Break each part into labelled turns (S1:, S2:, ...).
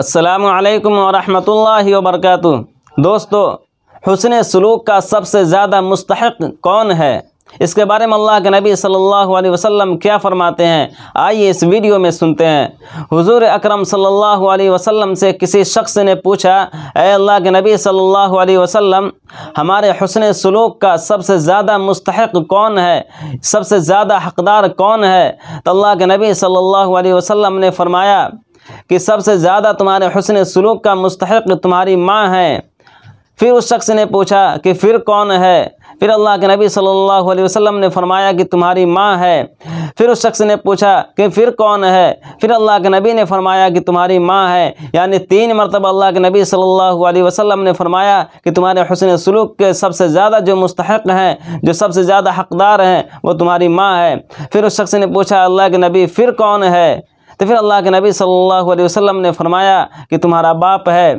S1: السلام علیکم ورحمۃ اللہ وبرکاتہ دوستو حسن سلوک کا سب سے زیادہ مستحق کون ہے اس کے بارے میں اللہ کے نبی صلی اللہ علیہ وسلم کیا فرماتے ہیں آئیے اس ویڈیو میں سنتے ہیں حضور اکرم صلی اللہ علیہ وسلم سے کسی شخص نے پوچھا اے اللہ کے نبی صلی اللہ علیہ وسلم ہمارے حسن سلوک کا سب سے زیادہ مستحق کون ہے سب سے زیادہ حقدار کون ہے تو اللہ کے نبی صلی اللہ علیہ وسلم نے فرمایا کہ سب سے زیادہ تمہارے حسن سلوک کا مستحق تمہاری ماں ہے پھر اس شخص نے پوچھا کہ پھر کون ہے پھر اللہ کے نبی صلی اللہ علیہ وسلم نے فرمایا کہ تمہاری ماں ہے پھر اس شخص نے پوچھا کہ پھر کون ہے پھر اللہ کے نبی نے فرمایا کہ تمہاری ماں ہے یعنی تین مرتبہ اللہ کے نبی صلی اللہ علیہ وسلم نے فرمایا کہ تمہارے حسن سلوک کے سب سے زیادہ جو مستحق ہیں جو سب سے زیادہ حقدار ہیں وہ تمہاری ماں ہے پھر اس شخص نے پوچھا اللہ کے نبی پھر کون ہے تو پھر اللہ کے نبی صلی اللہ علیہ وسلم نے فرمایا کہ تمہارا باپ ہے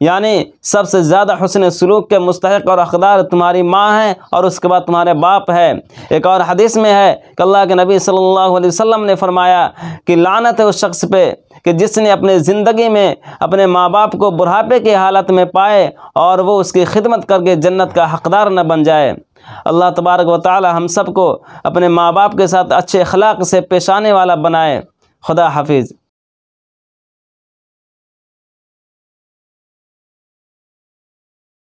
S1: یعنی سب سے زیادہ حسن سلوک کے مستحق اور اقدار تمہاری ماں ہے اور اس کے بعد تمہارے باپ ہے ایک اور حدیث میں ہے کہ اللہ کے نبی صلی اللہ علیہ وسلم نے فرمایا کہ لعنت ہے اس شخص پہ کہ جس نے اپنے زندگی میں اپنے ماں باپ کو بڑھاپے کی حالت میں پائے اور وہ اس کی خدمت کر کے جنت کا حقدار نہ بن جائے اللہ تبارک و تعالی ہم سب کو اپنے ماں باپ کے ساتھ اچھے اخلاق سے پیش آنے والا بنائے খোদা হাফিজ